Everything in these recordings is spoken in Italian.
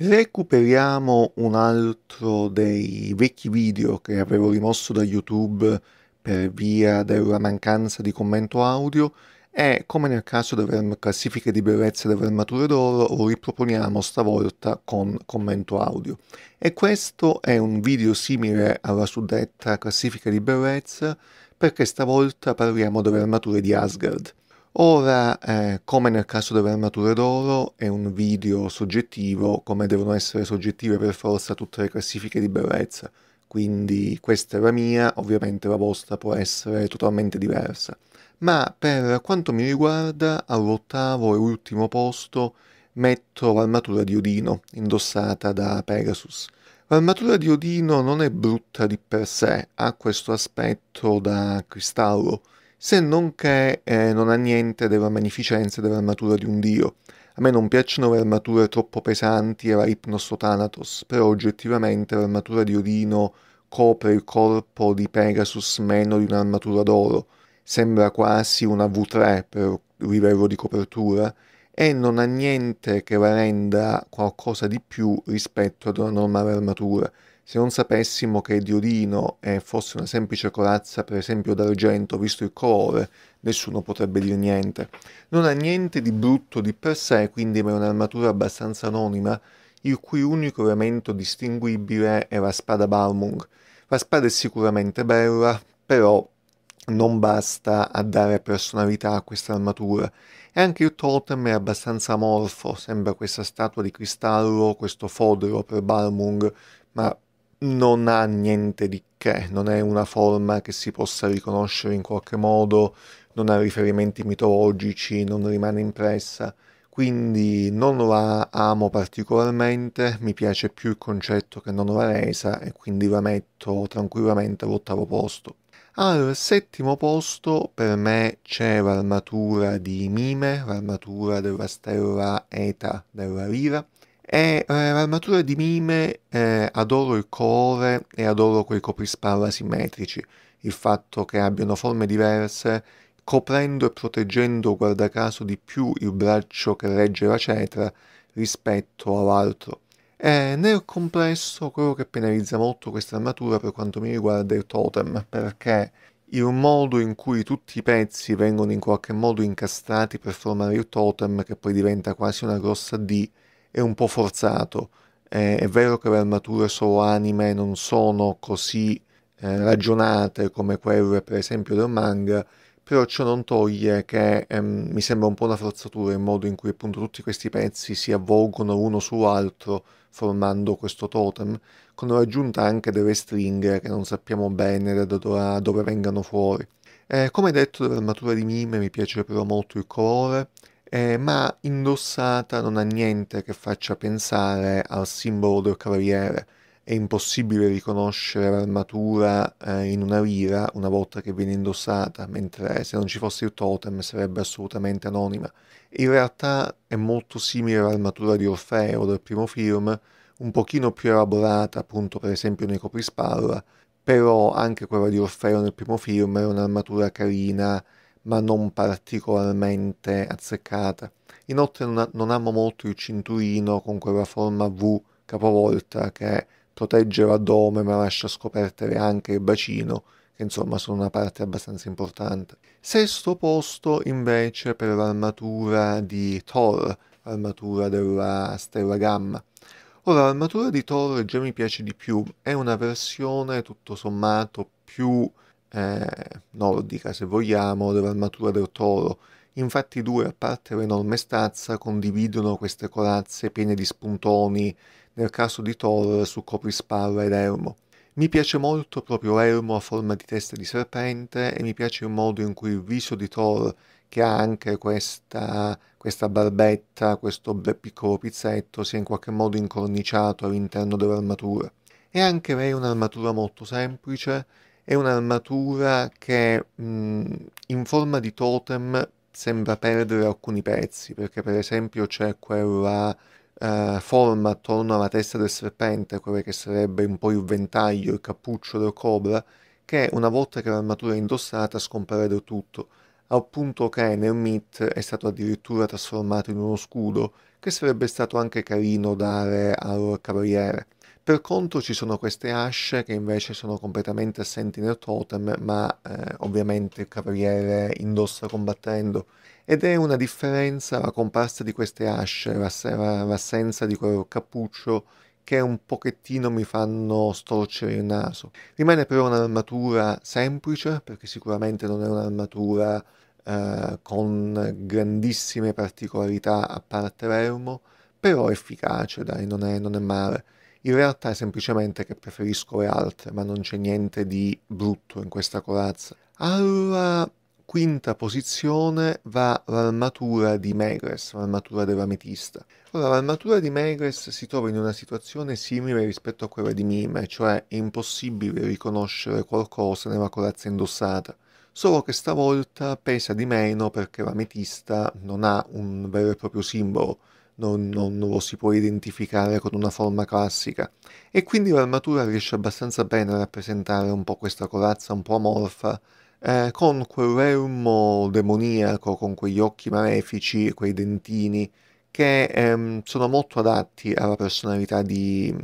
Recuperiamo un altro dei vecchi video che avevo rimosso da YouTube per via della mancanza di commento audio e, come nel caso delle classifiche di bellezza delle armature d'oro, lo riproponiamo stavolta con commento audio. E questo è un video simile alla suddetta classifica di bellezza perché stavolta parliamo delle armature di Asgard. Ora, eh, come nel caso delle armature d'oro, è un video soggettivo, come devono essere soggettive per forza tutte le classifiche di bellezza. Quindi questa è la mia, ovviamente la vostra può essere totalmente diversa. Ma per quanto mi riguarda, all'ottavo e ultimo posto metto l'armatura di Odino, indossata da Pegasus. L'armatura di Odino non è brutta di per sé, ha questo aspetto da cristallo, se non che eh, non ha niente della magnificenza dell'armatura di un dio. A me non piacciono le armature troppo pesanti, era Hypnos o Thanatos, però oggettivamente l'armatura di Odino copre il corpo di Pegasus meno di un'armatura d'oro, sembra quasi una V3 per livello di copertura, e non ha niente che la renda qualcosa di più rispetto ad una normale armatura. Se non sapessimo che diodino eh, fosse una semplice corazza, per esempio d'argento, visto il colore, nessuno potrebbe dire niente. Non ha niente di brutto di per sé, quindi ma è un'armatura abbastanza anonima, il cui unico elemento distinguibile è la spada Balmung. La spada è sicuramente bella, però non basta a dare personalità a questa armatura. E anche il totem è abbastanza amorfo, sembra questa statua di cristallo, questo fodero per Balmung, ma non ha niente di che, non è una forma che si possa riconoscere in qualche modo, non ha riferimenti mitologici, non rimane impressa, quindi non la amo particolarmente, mi piace più il concetto che non la resa e quindi la metto tranquillamente all'ottavo posto. Al settimo posto per me c'è l'armatura di Mime, l'armatura della stella Eta della Riva, e eh, l'armatura di Mime eh, adoro il colore e adoro quei coprispalla simmetrici, il fatto che abbiano forme diverse, coprendo e proteggendo guarda caso di più il braccio che regge la cetra rispetto all'altro. E nel complesso quello che penalizza molto questa armatura per quanto mi riguarda è il totem, perché il modo in cui tutti i pezzi vengono in qualche modo incastrati per formare il totem, che poi diventa quasi una grossa D, è un po' forzato. Eh, è vero che le armature solo anime non sono così eh, ragionate come quelle per esempio del manga, però ciò non toglie che ehm, mi sembra un po' una forzatura il modo in cui appunto tutti questi pezzi si avvolgono uno sull'altro formando questo totem, con l'aggiunta anche delle stringhe che non sappiamo bene da dove, dove vengano fuori. Eh, come detto dell'armatura di Mime mi piace però molto il colore, eh, ma indossata non ha niente che faccia pensare al simbolo del cavaliere. È impossibile riconoscere l'armatura eh, in una lira una volta che viene indossata, mentre se non ci fosse il totem sarebbe assolutamente anonima. In realtà è molto simile all'armatura di Orfeo del primo film, un pochino più elaborata appunto per esempio nei coprispalla, però anche quella di Orfeo nel primo film era un'armatura carina ma non particolarmente azzeccata. Inoltre non, non amo molto il cinturino con quella forma V capovolta che protegge l'addome ma lascia scoperte anche il bacino, che insomma sono una parte abbastanza importante. Sesto posto invece per l'armatura di Thor, l'armatura della Stella Gamma. Ora, l'armatura di Thor già mi piace di più, è una versione tutto sommato più eh, nordica, se vogliamo, dell'armatura del toro. Infatti i due, a parte l'enorme stazza, condividono queste corazze piene di spuntoni, nel caso di Thor su coprisparra ed elmo. Mi piace molto proprio Elmo a forma di testa di serpente e mi piace il modo in cui il viso di Thor, che ha anche questa, questa barbetta, questo piccolo pizzetto, sia in qualche modo incorniciato all'interno dell'armatura. E anche lei è un'armatura molto semplice è un'armatura che mh, in forma di totem sembra perdere alcuni pezzi, perché per esempio c'è quella eh, forma attorno alla testa del serpente, quella che sarebbe un po' il ventaglio, il cappuccio del cobra, che una volta che l'armatura è indossata scompare del tutto, al punto che nel MIT è stato addirittura trasformato in uno scudo, che sarebbe stato anche carino dare al cavaliere. Per contro ci sono queste asce che invece sono completamente assenti nel totem, ma eh, ovviamente il cavaliere indossa combattendo. Ed è una differenza la comparsa di queste asce, l'assenza di quel cappuccio che un pochettino mi fanno storcere il naso. Rimane però un'armatura semplice, perché sicuramente non è un'armatura eh, con grandissime particolarità a parte l'ermo, però efficace, dai, non è, non è male in realtà è semplicemente che preferisco le altre, ma non c'è niente di brutto in questa corazza. Alla quinta posizione va l'armatura di Megres, l'armatura dell'ametista. Ora, l'armatura di Megres si trova in una situazione simile rispetto a quella di Mime, cioè è impossibile riconoscere qualcosa nella corazza indossata solo che stavolta pesa di meno perché l'ametista non ha un vero e proprio simbolo, non, non lo si può identificare con una forma classica e quindi l'armatura riesce abbastanza bene a rappresentare un po' questa corazza un po' amorfa eh, con quell'elmo demoniaco, con quegli occhi malefici, quei dentini che ehm, sono molto adatti alla personalità di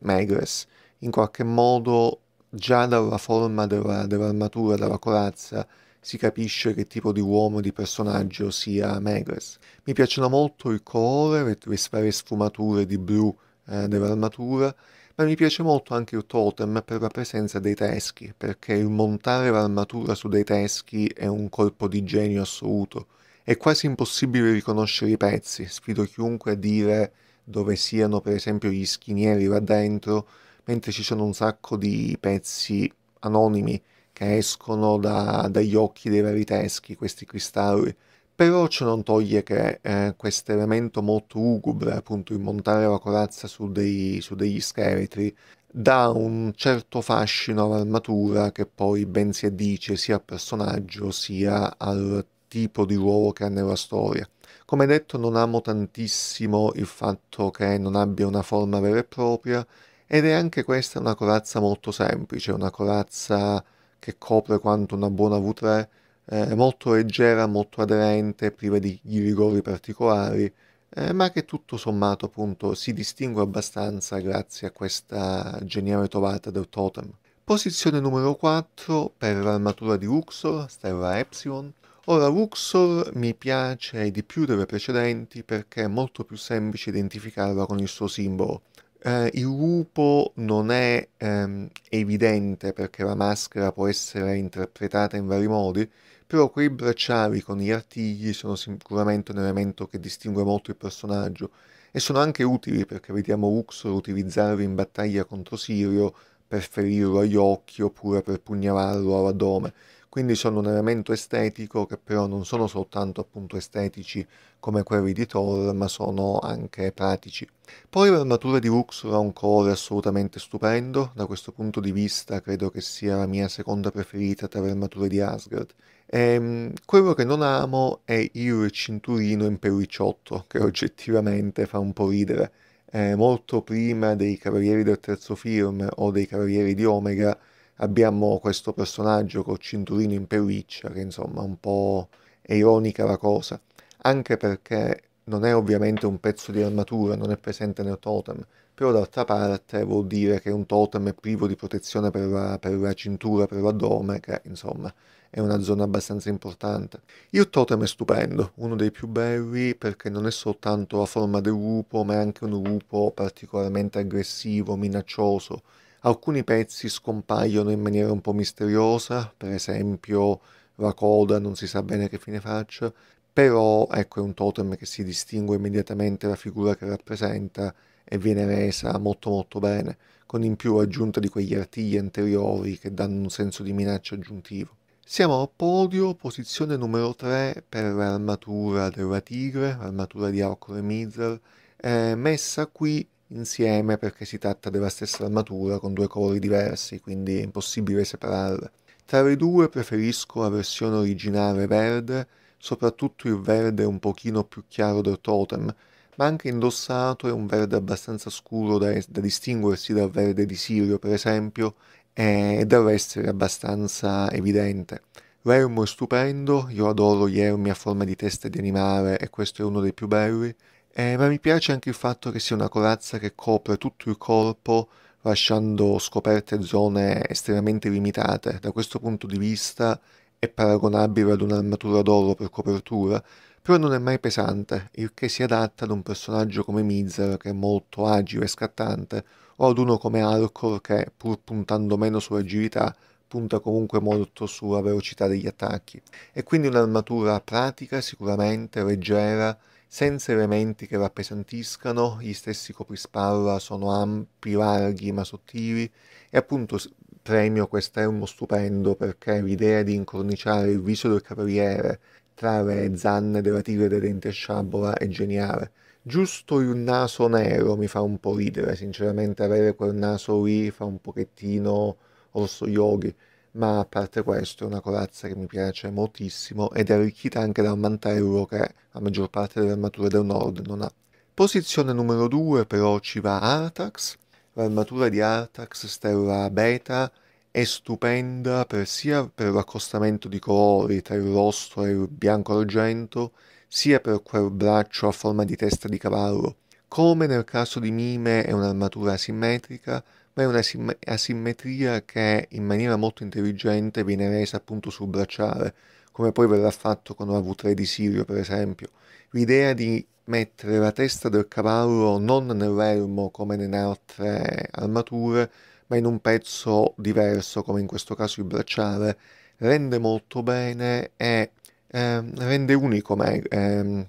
Megres. Mm, In qualche modo, già dalla forma della, dell'armatura, dalla corazza, si capisce che tipo di uomo e di personaggio sia Megres. Mi piacciono molto il colore, le, varie sfumature di blu eh, dell'armatura, ma mi piace molto anche il totem per la presenza dei teschi, perché il montare l'armatura su dei teschi è un colpo di genio assoluto. È quasi impossibile riconoscere i pezzi, sfido chiunque a dire dove siano per esempio gli schinieri là dentro, mentre ci sono un sacco di pezzi anonimi che escono da, dagli occhi dei vari teschi, questi cristalli. Però ciò non toglie che eh, questo elemento molto ugubre, appunto il montare la corazza su, dei, su degli scheletri, dà un certo fascino all'armatura che poi ben si addice sia al personaggio sia al tipo di ruolo che ha nella storia. Come detto non amo tantissimo il fatto che non abbia una forma vera e propria ed è anche questa una corazza molto semplice, una corazza che copre quanto una buona V3, eh, molto leggera, molto aderente, priva di rigori particolari, eh, ma che tutto sommato appunto si distingue abbastanza grazie a questa geniale trovata del totem. Posizione numero 4 per l'armatura di Luxor, Stella Epsilon. Ora Luxor mi piace di più delle precedenti perché è molto più semplice identificarla con il suo simbolo. Eh, il lupo non è ehm, evidente perché la maschera può essere interpretata in vari modi, però quei bracciali con gli artigli sono sicuramente un elemento che distingue molto il personaggio e sono anche utili perché vediamo Uxor utilizzarli in battaglia contro Sirio per ferirlo agli occhi oppure per pugnalarlo all'addome quindi sono un elemento estetico che però non sono soltanto appunto estetici come quelli di Thor, ma sono anche pratici. Poi l'armatura di Uxor ha un colore assolutamente stupendo, da questo punto di vista credo che sia la mia seconda preferita tra le armature di Asgard. E, ehm, quello che non amo è il cinturino imperricciotto, che oggettivamente fa un po' ridere. Eh, molto prima dei Cavalieri del Terzo Film o dei Cavalieri di Omega, abbiamo questo personaggio col cinturino in pelliccia, che insomma è un po' ironica la cosa, anche perché non è ovviamente un pezzo di armatura, non è presente nel totem, però d'altra parte vuol dire che un totem è privo di protezione per la, per la cintura, per l'addome, che insomma è una zona abbastanza importante. Il totem è stupendo, uno dei più belli perché non è soltanto la forma del lupo, ma è anche un lupo particolarmente aggressivo, minaccioso, Alcuni pezzi scompaiono in maniera un po' misteriosa, per esempio la coda non si sa bene che fine faccia, però ecco è un totem che si distingue immediatamente la figura che rappresenta e viene resa molto molto bene, con in più aggiunta di quegli artigli anteriori che danno un senso di minaccia aggiuntivo. Siamo a podio, posizione numero 3 per l'armatura della tigre, l'armatura di Alcor e Mizer, eh, messa qui insieme perché si tratta della stessa armatura con due colori diversi, quindi è impossibile separarle. Tra le due preferisco la versione originale verde, soprattutto il verde un pochino più chiaro del totem, ma anche indossato è un verde abbastanza scuro da, da distinguersi dal verde di Sirio, per esempio, e deve essere abbastanza evidente. L'ermo è stupendo, io adoro gli ermi a forma di testa di animale e questo è uno dei più belli, eh, ma mi piace anche il fatto che sia una corazza che copre tutto il corpo lasciando scoperte zone estremamente limitate. Da questo punto di vista è paragonabile ad un'armatura d'oro per copertura, però non è mai pesante, il che si adatta ad un personaggio come Mizer che è molto agile e scattante, o ad uno come Arcor che, pur puntando meno sull'agilità, punta comunque molto sulla velocità degli attacchi. È quindi un'armatura pratica, sicuramente, leggera, senza elementi che rappesantiscano, gli stessi coprispalla sono ampi, larghi ma sottili e appunto premio quest'elmo stupendo perché l'idea di incorniciare il viso del cavaliere tra le zanne della tigre tiride dente sciabola è geniale. Giusto il naso nero mi fa un po' ridere, sinceramente avere quel naso lì fa un pochettino orso yogi ma a parte questo è una corazza che mi piace moltissimo ed è arricchita anche da un mantello che la maggior parte delle armature del nord non ha. Posizione numero 2 però ci va Artax, l'armatura di Artax Stella Beta è stupenda per sia per l'accostamento di colori tra il rosso e il bianco argento, sia per quel braccio a forma di testa di cavallo. Come nel caso di Mime è un'armatura simmetrica, ma è una asimmetria che in maniera molto intelligente viene resa appunto sul bracciale, come poi verrà fatto con la V3 di Sirio per esempio. L'idea di mettere la testa del cavallo non nell'elmo come in altre armature, ma in un pezzo diverso, come in questo caso il bracciale, rende molto bene e eh, rende unico me, ehm,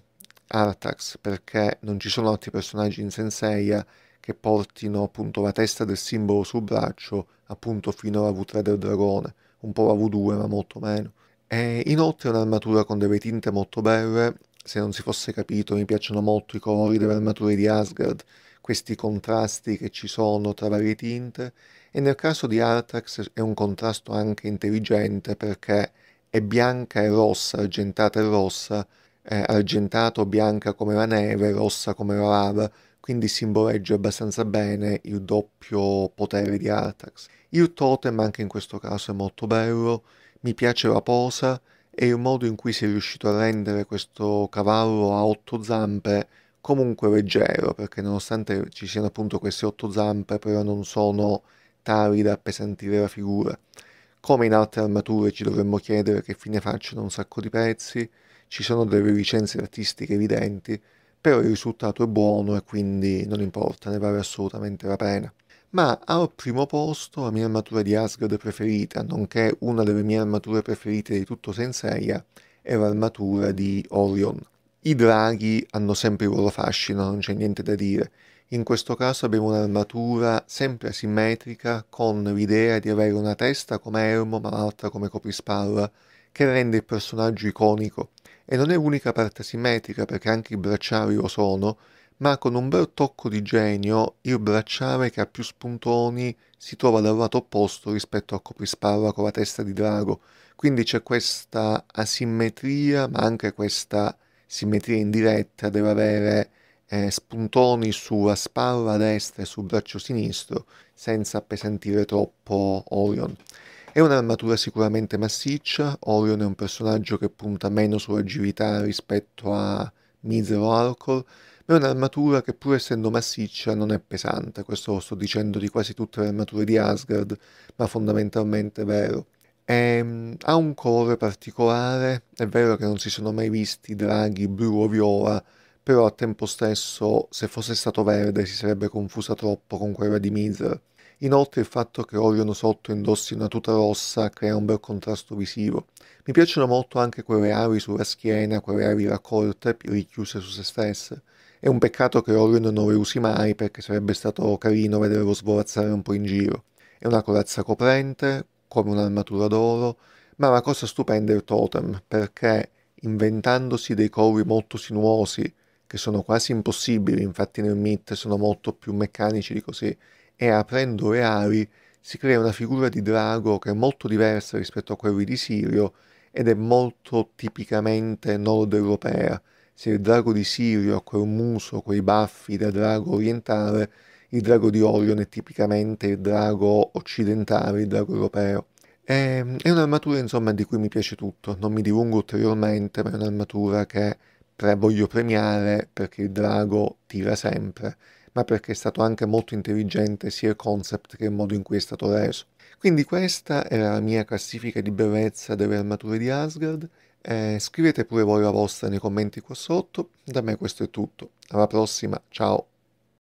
Artax, perché non ci sono altri personaggi in Senseiya che portino appunto la testa del simbolo sul braccio appunto fino alla V3 del dragone, un po' la V2 ma molto meno. E inoltre è un'armatura con delle tinte molto belle, se non si fosse capito mi piacciono molto i colori delle armature di Asgard, questi contrasti che ci sono tra varie tinte, e nel caso di Artax è un contrasto anche intelligente perché è bianca e rossa, argentata e rossa, eh, argentato bianca come la neve, rossa come la lava, quindi simboleggia abbastanza bene il doppio potere di Artax. Il totem anche in questo caso è molto bello, mi piace la posa e il modo in cui si è riuscito a rendere questo cavallo a otto zampe comunque leggero, perché nonostante ci siano appunto queste otto zampe, però non sono tali da appesantire la figura. Come in altre armature ci dovremmo chiedere che fine facciano un sacco di pezzi, ci sono delle licenze artistiche evidenti, però il risultato è buono e quindi non importa, ne vale assolutamente la pena. Ma al primo posto la mia armatura di Asgard preferita, nonché una delle mie armature preferite di tutto Senseiya, è l'armatura di Orion. I draghi hanno sempre il loro fascino, non c'è niente da dire. In questo caso abbiamo un'armatura sempre asimmetrica con l'idea di avere una testa come elmo ma l'altra come coprispalla, che rende il personaggio iconico e non è l'unica parte simmetrica perché anche i bracciali lo sono, ma con un bel tocco di genio il bracciale che ha più spuntoni si trova dal lato opposto rispetto al coprispalla con la testa di drago. Quindi c'è questa asimmetria, ma anche questa simmetria indiretta dell'avere eh, spuntoni sulla spalla destra e sul braccio sinistro senza appesantire troppo Orion. È un'armatura sicuramente massiccia, Orion è un personaggio che punta meno sull'agilità rispetto a misero Alcor, ma è un'armatura che pur essendo massiccia non è pesante, questo lo sto dicendo di quasi tutte le armature di Asgard, ma fondamentalmente è vero. E, mm, ha un colore particolare, è vero che non si sono mai visti draghi blu o viola, però al tempo stesso se fosse stato verde si sarebbe confusa troppo con quella di Miser. Inoltre il fatto che Orion sotto indossi una tuta rossa crea un bel contrasto visivo. Mi piacciono molto anche quelle ali sulla schiena, quelle ali raccolte, richiuse su se stesse. È un peccato che Orion non le usi mai perché sarebbe stato carino vederlo svolazzare un po' in giro. È una corazza coprente, come un'armatura d'oro, ma la cosa stupenda è il totem, perché inventandosi dei colli molto sinuosi, che sono quasi impossibili, infatti nel MIT sono molto più meccanici di così, e aprendo le ali si crea una figura di drago che è molto diversa rispetto a quelli di Sirio ed è molto tipicamente nord europea. Se il drago di Sirio ha quel muso, quei baffi da drago orientale, il drago di Orion è tipicamente il drago occidentale, il drago europeo. È, un'armatura insomma di cui mi piace tutto, non mi dilungo ulteriormente, ma è un'armatura che pre- voglio premiare perché il drago tira sempre ma perché è stato anche molto intelligente sia il concept che il modo in cui è stato reso. Quindi questa era la mia classifica di brevezza delle armature di Asgard. Eh, scrivete pure voi la vostra nei commenti qua sotto. Da me questo è tutto. Alla prossima, ciao!